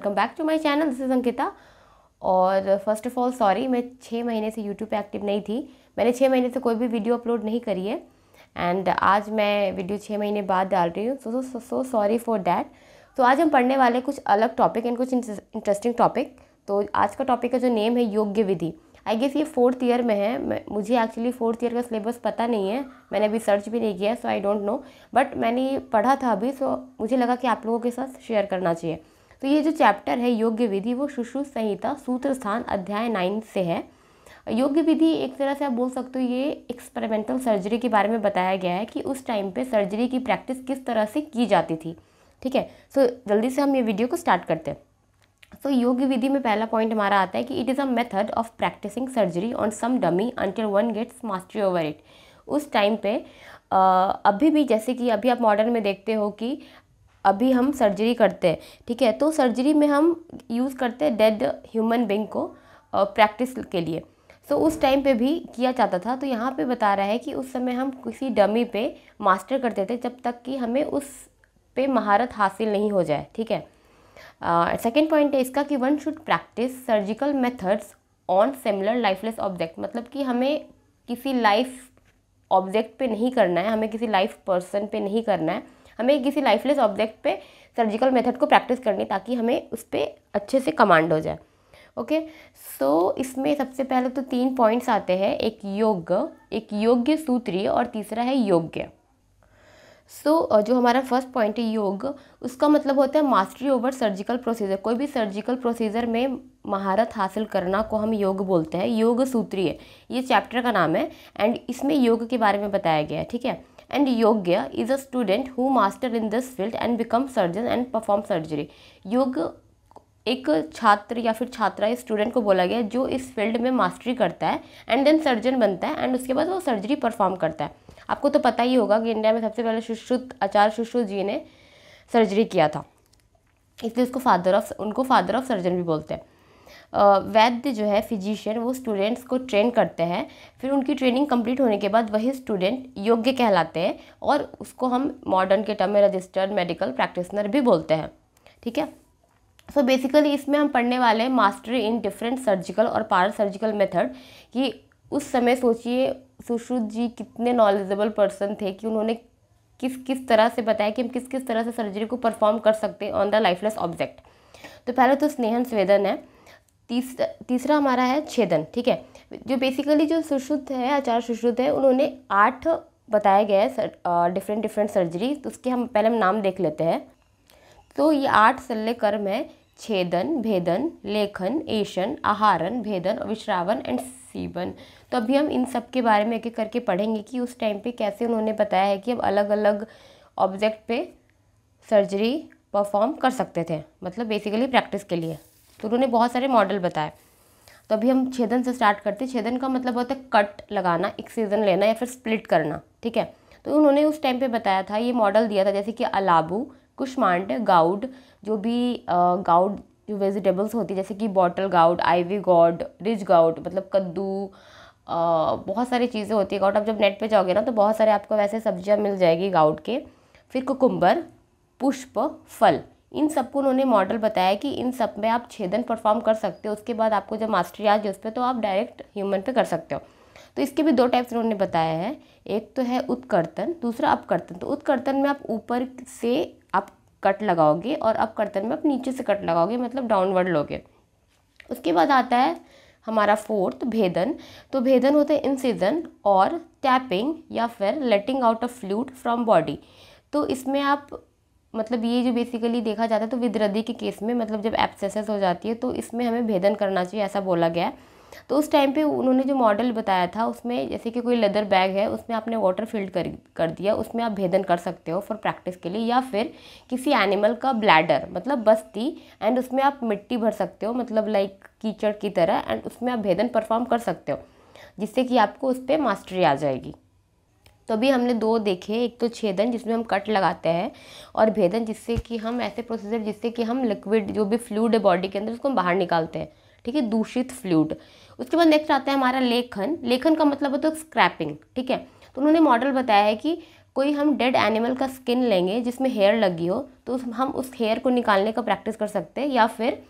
welcome back to my channel this is Ankita और first of all sorry मैं छः महीने से यूट्यूब पे एक्टिव नहीं थी मैंने छः महीने से कोई भी वीडियो अपलोड नहीं करी है एंड आज मैं वीडियो छः महीने बाद डाल रही हूँ so so so sorry for that तो आज हम पढ़ने वाले कुछ अलग टॉपिक एंड कुछ इंटरेस्टिंग टॉपिक तो आज का टॉपिक का जो नेम है योग्य विधि आई गेस ये फोर्थ ईयर में है मुझे एक्चुअली फोर्थ ईयर का सिलेबस पता नहीं है मैंने अभी सर्च भी नहीं किया so I don't know but मैंने पढ़ा था अभी सो so मुझे लगा कि आप लोगों के साथ शेयर करना चाहिए तो ये जो चैप्टर है योग्य विधि वो शुश्रु संहिता सूत्र स्थान अध्याय नाइन से है योग्य विधि एक तरह से आप बोल सकते हो ये एक्सपेरिमेंटल सर्जरी के बारे में बताया गया है कि उस टाइम पे सर्जरी की प्रैक्टिस किस तरह से की जाती थी ठीक है सो so, जल्दी से हम ये वीडियो को स्टार्ट करते हैं सो so, योग्य विधि में पहला पॉइंट हमारा आता है कि it is a method of practising surgery on some dummy until one gets mastery over it उस टाइम पे आ, अभी भी जैसे कि अभी आप मॉडर्न में देखते हो कि अभी हम सर्जरी करते हैं ठीक है तो सर्जरी में हम यूज़ करते हैं डेड ह्यूमन बिंग को प्रैक्टिस के लिए सो उस टाइम पे भी किया जाता था तो यहाँ पे बता रहा है कि उस समय हम किसी डमी पे मास्टर करते थे जब तक कि हमें उस पे महारत हासिल नहीं हो जाए ठीक है सेकेंड पॉइंट है इसका कि one should practice surgical methods on similar lifeless object मतलब कि हमें किसी लाइफ ऑब्जेक्ट पे नहीं करना है हमें किसी लाइफ पर्सन पे नहीं करना है हमें किसी लाइफलेस ऑब्जेक्ट पे सर्जिकल मेथड को प्रैक्टिस करनी ताकि हमें उस पर अच्छे से कमांड हो जाए ओके सो so, इसमें सबसे पहले तो तीन पॉइंट्स आते हैं एक योग एक योग्य सूत्री और तीसरा है योग्य सो so, जो हमारा फर्स्ट पॉइंट है योग उसका मतलब होता है मास्टरी ओवर सर्जिकल प्रोसीजर कोई भी सर्जिकल प्रोसीजर में महारत हासिल करना को हम योग बोलते हैं योग सूत्री है ये चैप्टर का नाम है एंड इसमें योग के बारे में बताया गया है ठीक है and yogya is a student who master in this field and become surgeon and perform surgery योग एक छात्र या फिर छात्रा या स्टूडेंट को बोला गया जो इस फील्ड में मास्टरी करता है एंड देन सर्जन बनता है एंड उसके बाद वो सर्जरी परफॉर्म करता है आपको तो पता ही होगा कि इंडिया में सबसे पहले सुश्रुत आचार्य सुश्रुत जी ने सर्जरी किया था इसलिए उसको फादर ऑफ उनको फादर ऑफ सर्जन भी बोलते हैं वैद्य जो है फिजिशियन वो स्टूडेंट्स को ट्रेन करते हैं फिर उनकी ट्रेनिंग कंप्लीट होने के बाद वही स्टूडेंट योग्य कहलाते हैं और उसको हम मॉडर्न के टर्म में रजिस्टर्ड मेडिकल प्रैक्टिसनर भी बोलते हैं ठीक है सो so बेसिकली इसमें हम पढ़ने वाले हैं मास्टर इन डिफरेंट सर्जिकल और पारा सर्जिकल मेथड कि उस समय सोचिए सुश्रुत जी कितने नॉलेजेबल पर्सन थे कि उन्होंने किस किस तरह से बताया कि हम किस किस तरह से सर्जरी को परफॉर्म कर सकते हैं ऑन द लाइफलेस ऑब्जेक्ट तो पहले तो स्नेहन स्वेदन है तीसरा तीसरा हमारा है छेदन ठीक है जो बेसिकली जो सुश्रुद्ध है आचार्य सुश्रुद्ध है उन्होंने आठ बताया गया है डिफरेंट डिफरेंट सर्जरी तो उसके हम पहले हम नाम देख लेते हैं तो ये आठ शल्य कर्म है छेदन भेदन लेखन एशन आहारन भेदन विश्रावन एंड सीवन तो अभी हम इन सब के बारे में एक एक करके पढ़ेंगे कि उस टाइम पे कैसे उन्होंने बताया है कि अब अलग अलग ऑब्जेक्ट पे सर्जरी परफॉर्म कर सकते थे मतलब बेसिकली प्रैक्टिस के लिए तो उन्होंने बहुत सारे मॉडल बताए तो अभी हम छेदन से स्टार्ट करते हैं छेदन का मतलब होता है कट लगाना एक सीजन लेना या फिर स्प्लिट करना ठीक है तो उन्होंने उस टाइम पे बताया था ये मॉडल दिया था जैसे कि अलाबू कुशमांड गाउड जो भी गाउड जो वेजिटेबल्स होती है जैसे कि bottle gourd ivy gourd ridge gourd मतलब कद्दू बहुत सारी चीज़ें होती है गाउड आप जब नेट पर जाओगे ना तो बहुत सारे आपको वैसे सब्जियाँ मिल जाएगी गाउड के फिर कुकुम्बर पुष्प फल इन सबको उन्होंने मॉडल बताया कि इन सब में आप छेदन परफॉर्म कर सकते हो उसके बाद आपको जब मास्टरी आ जाए उस पर तो आप डायरेक्ट ह्यूमन पे कर सकते हो तो इसके भी दो टाइप्स उन्होंने बताया है एक तो है उत्कर्तन दूसरा अपकर्तन तो उत्कर्तन में आप ऊपर से आप कट लगाओगे और अपकर्तन में आप नीचे से कट लगाओगे मतलब डाउनवर्ड लोगे उसके बाद आता है हमारा फोर्थ भेदन तो भेदन होता है इंसीजन और टैपिंग या फिर letting out of fluid from body तो इसमें आप मतलब ये जो बेसिकली देखा जाता है तो विद्रदी के केस में मतलब जब एब्सेसेस हो जाती है तो इसमें हमें भेदन करना चाहिए ऐसा बोला गया है तो उस टाइम पे उन्होंने जो मॉडल बताया था उसमें जैसे कि कोई लेदर बैग है उसमें आपने वाटर फिल्ड कर कर दिया उसमें आप भेदन कर सकते हो फॉर प्रैक्टिस के लिए या फिर किसी एनिमल का ब्लैडर मतलब बस्ती एंड उसमें आप मिट्टी भर सकते हो मतलब लाइक कीचड़ की तरह एंड उसमें आप भेदन परफॉर्म कर सकते हो जिससे कि आपको उस पर मास्टरी आ जाएगी तो अभी हमने दो देखे एक तो छेदन जिसमें हम कट लगाते हैं और भेदन जिससे कि हम ऐसे प्रोसीजर जिससे कि हम लिक्विड जो भी फ्लूड है बॉडी के अंदर उसको हम बाहर निकालते हैं ठीक है दूषित फ्लूड उसके बाद नेक्स्ट आता है हमारा लेखन लेखन का मतलब होता है स्क्रैपिंग ठीक है तो उन्होंने मॉडल बताया है कि कोई हम डेड एनिमल का स्किन लेंगे जिसमें हेयर लगी हो तो हम उस हेयर को निकालने का प्रैक्टिस कर सकते हैं या फिर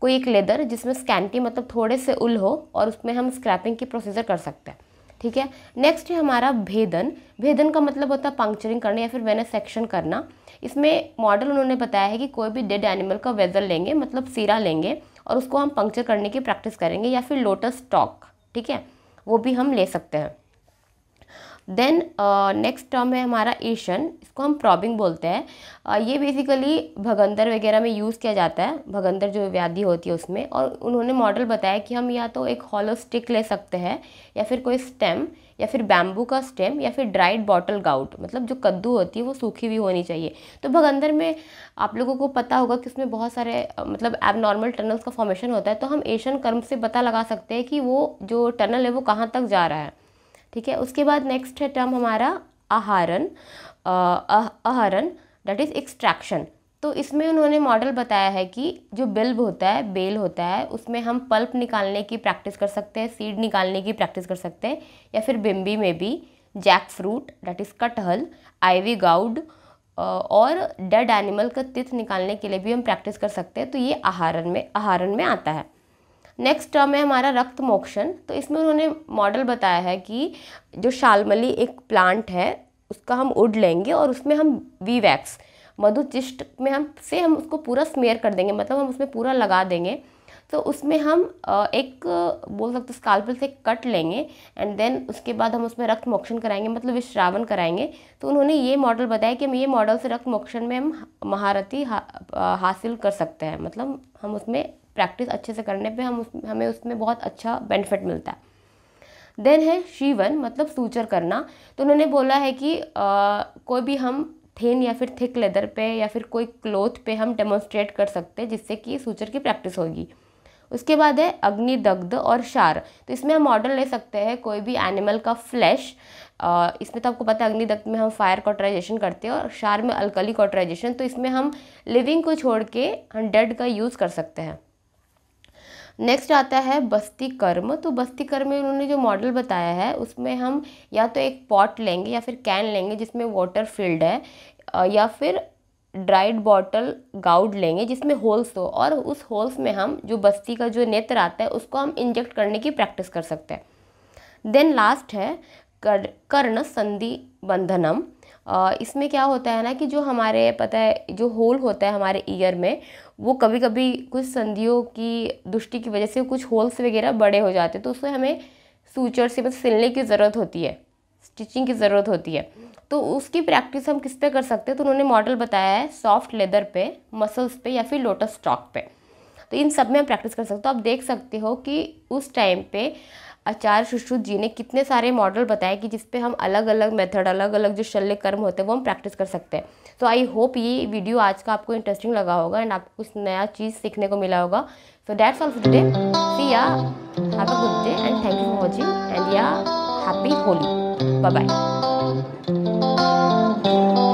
कोई एक लेदर जिसमें स्कैंटी मतलब थोड़े से उल हो और उसमें हम स्क्रैपिंग की प्रोसीजर कर सकते हैं ठीक है नेक्स्ट है हमारा भेदन भेदन का मतलब होता है पंक्चरिंग करना या फिर वेन सेक्शन करना इसमें मॉडल उन्होंने बताया है कि कोई भी डेड एनिमल का वेजल लेंगे मतलब सिरा लेंगे और उसको हम पंक्चर करने की प्रैक्टिस करेंगे या फिर लोटस स्टॉक ठीक है वो भी हम ले सकते हैं देन नेक्स्ट टर्म है हमारा ईशन इसको हम प्रॉबिंग बोलते हैं uh, ये बेसिकली भगंदर वगैरह में यूज़ किया जाता है भगंदर जो व्याधि होती है उसमें और उन्होंने मॉडल बताया कि हम या तो एक हॉलो स्टिक ले सकते हैं या फिर कोई स्टेम या फिर बैम्बू का स्टेम या फिर ड्राइड बॉटल गाउट मतलब जो कद्दू होती है वो सूखी हुई होनी चाहिए तो भगंदर में आप लोगों को पता होगा कि उसमें बहुत सारे मतलब एबनॉर्मल टनल्स का फॉर्मेशन होता है तो हम एशियन कर्म से पता लगा सकते हैं कि वो जो टनल है वो कहाँ तक जा रहा है ठीक है उसके बाद नेक्स्ट है टर्म हमारा आहारन आहरण डेट इज़ एक्सट्रैक्शन तो इसमें उन्होंने मॉडल बताया है कि जो बिल्ब होता है बेल होता है उसमें हम पल्प निकालने की प्रैक्टिस कर सकते हैं सीड निकालने की प्रैक्टिस कर सकते हैं या फिर बिम्बी में भी जैक फ्रूट डेट इज़ कटहल आईवी गाउड और डेड एनिमल का तिथ निकालने के लिए भी हम प्रैक्टिस कर सकते हैं तो ये आहारन में आहारन में आता है नेक्स्ट टर्म है हमारा रक्त मोक्षण तो इसमें उन्होंने मॉडल बताया है कि जो शालमली एक प्लांट है उसका हम उड लेंगे और उसमें हम वी वैक्स मधुचिष्ट में हम से हम उसको पूरा स्मेयर कर देंगे मतलब हम उसमें पूरा लगा देंगे तो उसमें हम एक बोल सकते स्काल्पल से कट लेंगे एंड देन उसके बाद हम उसमें रक्त मोक्षण कराएंगे मतलब विश्रावण कराएंगे तो उन्होंने ये मॉडल बताया कि हम ये मॉडल से रक्त मोक्षण में हम महारथी हा, हासिल कर सकते हैं मतलब हम उसमें प्रैक्टिस अच्छे से करने पे हम उस हमें उसमें बहुत अच्छा बेनिफिट मिलता है देन है शीवन मतलब सूचर करना तो उन्होंने बोला है कि आ, कोई भी हम थेन या फिर थिक लेदर पे या फिर कोई क्लोथ पे हम डेमोन्स्ट्रेट कर सकते हैं जिससे कि सूचर की प्रैक्टिस होगी उसके बाद है अग्नि दग्ध और शार तो इसमें हम मॉडल ले सकते हैं कोई भी एनिमल का फ्लैश इसमें तो आपको पता है अग्नि दग्ध में हम फायर कॉटराइजेशन करते हैं और शार में अल्कली कॉटराइजेशन तो इसमें हम लिविंग को छोड़ के हम डेड का यूज़ कर सकते हैं नेक्स्ट आता है बस्ती कर्म तो बस्ती कर्म में उन्होंने जो मॉडल बताया है उसमें हम या तो एक पॉट लेंगे या फिर कैन लेंगे जिसमें वाटर फिल्ड है या फिर ड्राइड बॉटल गाउड लेंगे जिसमें होल्स हो और उस होल्स में हम जो बस्ती का जो नेत्र आता है उसको हम इंजेक्ट करने की प्रैक्टिस कर सकते हैं देन लास्ट है कर, कर्ण संधि बंधनम इसमें क्या होता है ना कि जो हमारे पता है जो होल होता है हमारे ईयर में वो कभी कभी कुछ संधियों की दुष्टि की वजह से कुछ होल्स वगैरह बड़े हो जाते हैं तो उसमें हमें सूचर से बस सिलने की ज़रूरत होती है स्टिचिंग की ज़रूरत होती है तो उसकी प्रैक्टिस हम किस पे कर सकते हैं तो उन्होंने मॉडल बताया है सॉफ्ट लेदर पे मसल्स पे या फिर लोटस स्टॉक पे तो इन सब में हम प्रैक्टिस कर सकते हो तो आप देख सकते हो कि उस टाइम पे आचार्य सुश्रुत जी ने कितने सारे मॉडल बताए कि जिसपे हम अलग अलग मेथड अलग अलग जो शल्य कर्म होते हैं वो हम प्रैक्टिस कर सकते हैं तो आई होप ये वीडियो आज का आपको इंटरेस्टिंग लगा होगा एंड आपको कुछ नया चीज़ सीखने को मिला होगा so that's all for today see ya have a good day and thank you for watching and ya happy Holi bye bye